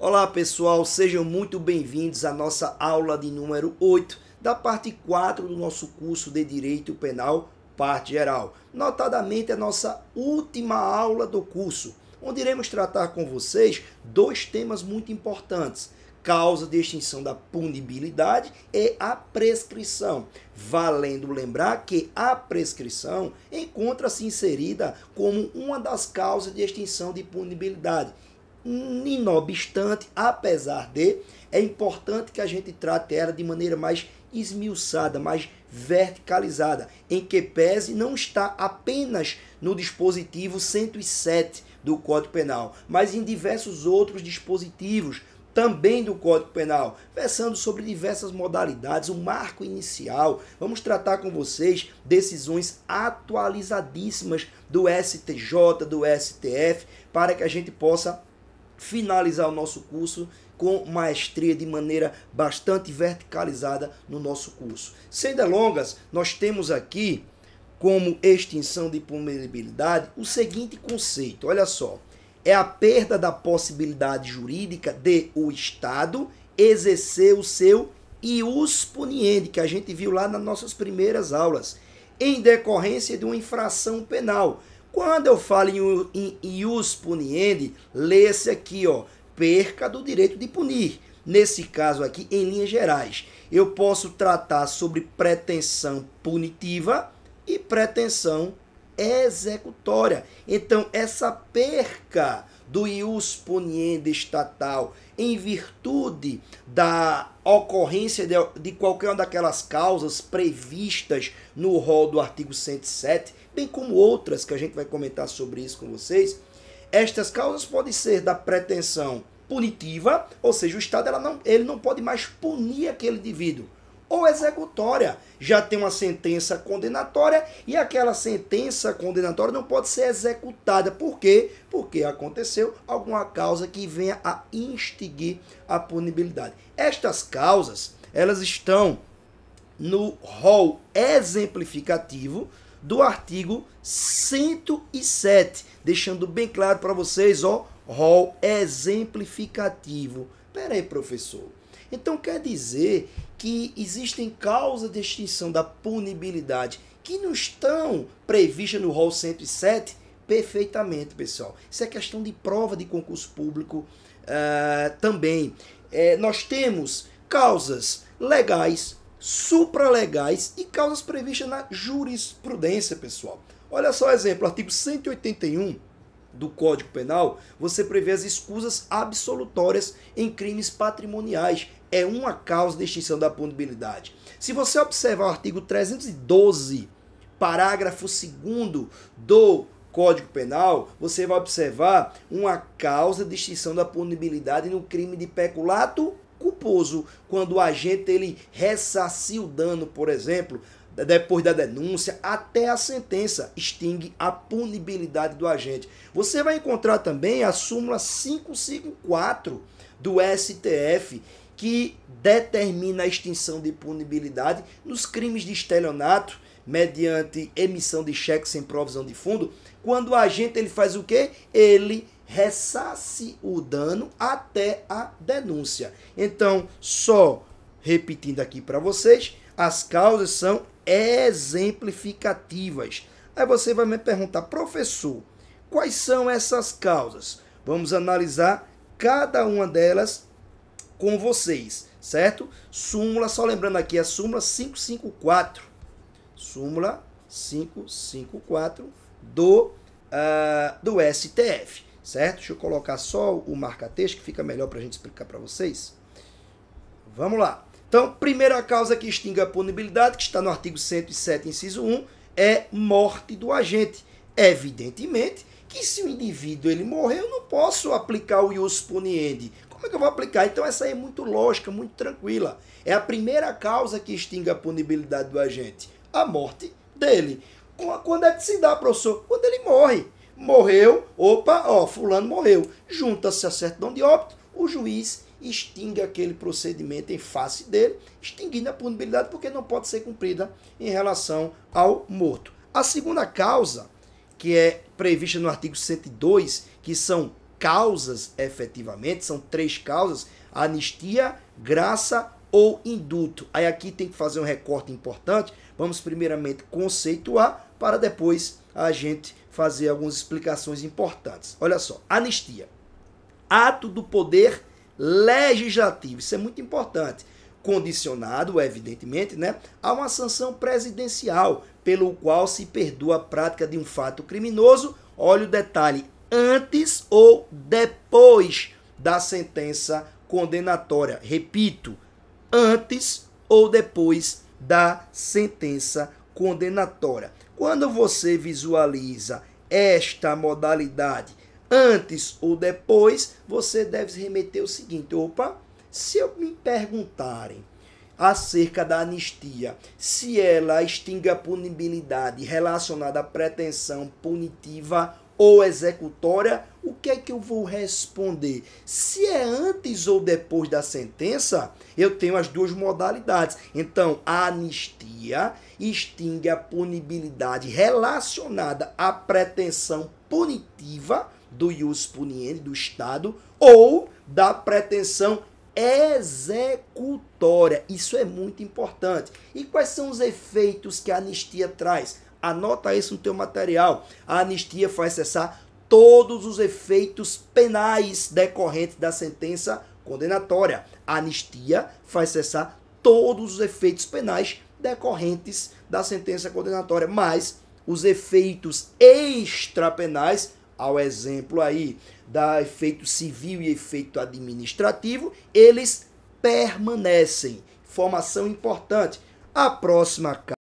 Olá pessoal, sejam muito bem-vindos à nossa aula de número 8 da parte 4 do nosso curso de Direito Penal, parte geral. Notadamente a nossa última aula do curso, onde iremos tratar com vocês dois temas muito importantes: causa de extinção da punibilidade e a prescrição. Valendo lembrar que a prescrição encontra-se inserida como uma das causas de extinção de punibilidade e não obstante, apesar de, é importante que a gente trate ela de maneira mais esmiuçada, mais verticalizada, em que pese não está apenas no dispositivo 107 do Código Penal, mas em diversos outros dispositivos também do Código Penal, versando sobre diversas modalidades, o marco inicial. Vamos tratar com vocês decisões atualizadíssimas do STJ, do STF, para que a gente possa finalizar o nosso curso com maestria de maneira bastante verticalizada no nosso curso. Sem delongas, nós temos aqui como extinção de punibilidade o seguinte conceito, olha só. É a perda da possibilidade jurídica de o Estado exercer o seu ius puniendi, que a gente viu lá nas nossas primeiras aulas, em decorrência de uma infração penal. Quando eu falo em, em ius puniendi, lê-se aqui, ó, perca do direito de punir. Nesse caso aqui, em linhas gerais, eu posso tratar sobre pretensão punitiva e pretensão executória. Então, essa perca do ius poniendo estatal, em virtude da ocorrência de, de qualquer uma daquelas causas previstas no rol do artigo 107, bem como outras que a gente vai comentar sobre isso com vocês, estas causas podem ser da pretensão punitiva, ou seja, o Estado ela não, ele não pode mais punir aquele indivíduo ou executória. Já tem uma sentença condenatória e aquela sentença condenatória não pode ser executada. Por quê? Porque aconteceu alguma causa que venha a instigar a punibilidade. Estas causas, elas estão no rol exemplificativo do artigo 107, deixando bem claro para vocês, ó, rol exemplificativo. Pera aí, professor então quer dizer que existem causas de extinção da punibilidade que não estão previstas no rol 107 perfeitamente, pessoal. Isso é questão de prova de concurso público uh, também. É, nós temos causas legais, supralegais e causas previstas na jurisprudência, pessoal. Olha só o exemplo, artigo 181 do Código Penal, você prevê as escusas absolutórias em crimes patrimoniais. É uma causa de extinção da punibilidade. Se você observar o artigo 312, parágrafo 2 do Código Penal, você vai observar uma causa de extinção da punibilidade no crime de peculato culposo, quando o agente ele ressarcir o dano, por exemplo, depois da denúncia, até a sentença extingue a punibilidade do agente. Você vai encontrar também a súmula 554 do STF, que determina a extinção de punibilidade nos crimes de estelionato mediante emissão de cheque sem provisão de fundo, quando o agente ele faz o quê? Ele ressasse o dano até a denúncia. Então, só repetindo aqui para vocês, as causas são exemplificativas. Aí você vai me perguntar, professor, quais são essas causas? Vamos analisar cada uma delas com vocês, certo? Súmula, só lembrando aqui, a súmula 554. Súmula 554 do, uh, do STF, certo? Deixa eu colocar só o marca-texto que fica melhor para a gente explicar para vocês. Vamos lá. Então, primeira causa que extingue a punibilidade, que está no artigo 107, inciso 1, é morte do agente. Evidentemente que se o indivíduo ele morreu, eu não posso aplicar o ius puniendi. Como é que eu vou aplicar? Então essa é muito lógica, muito tranquila. É a primeira causa que extingue a punibilidade do agente, a morte dele. Quando é que se dá, professor? Quando ele morre. Morreu, opa, ó, fulano morreu. Junta-se a certidão de óbito, o juiz extingue aquele procedimento em face dele, extinguindo a punibilidade porque não pode ser cumprida em relação ao morto. A segunda causa, que é prevista no artigo 102, que são causas efetivamente, são três causas: anistia, graça ou induto. Aí aqui tem que fazer um recorte importante. Vamos primeiramente conceituar para depois a gente fazer algumas explicações importantes. Olha só, anistia. Ato do poder legislativo. Isso é muito importante. Condicionado, evidentemente, né, a uma sanção presidencial, pelo qual se perdoa a prática de um fato criminoso. Olha o detalhe: antes ou depois da sentença condenatória. Repito, antes ou depois da sentença condenatória. Quando você visualiza esta modalidade antes ou depois, você deve se remeter o seguinte: opa, se eu me perguntarem acerca da anistia, se ela extingue a punibilidade relacionada à pretensão punitiva ou executória, o que é que eu vou responder? Se é antes ou depois da sentença, eu tenho as duas modalidades. Então, a anistia extingue a punibilidade relacionada à pretensão punitiva do ius puniendi, do Estado, ou da pretensão executória. Isso é muito importante. E quais são os efeitos que a anistia traz? Anota isso no teu material. A anistia faz cessar todos os efeitos penais decorrentes da sentença condenatória. A anistia faz cessar todos os efeitos penais decorrentes da sentença condenatória, mas os efeitos extrapenais ao exemplo aí da efeito civil e efeito administrativo, eles permanecem. Informação importante. A próxima